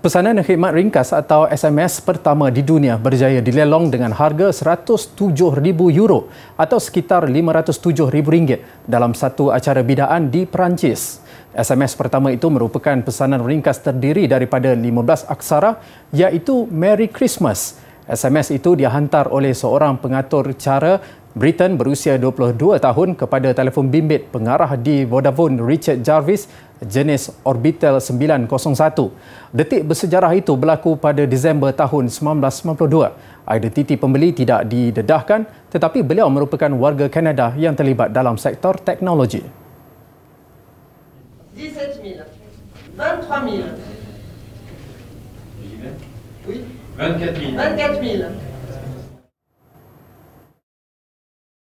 Pesanan khidmat ringkas atau SMS pertama di dunia berjaya dilelong dengan harga 107,000 euro atau sekitar 507,000 ringgit dalam satu acara bidaan di Perancis. SMS pertama itu merupakan pesanan ringkas terdiri daripada 15 aksara iaitu Merry Christmas. SMS itu dihantar oleh seorang pengatur cara Britain berusia 22 tahun kepada telefon bimbit pengarah di Vodafone Richard Jarvis jenis Orbital 901. Detik bersejarah itu berlaku pada Disember tahun 1992. Identiti pembeli tidak didedahkan tetapi beliau merupakan warga Kanada yang terlibat dalam sektor teknologi. 17,000, 23,000, 24,000,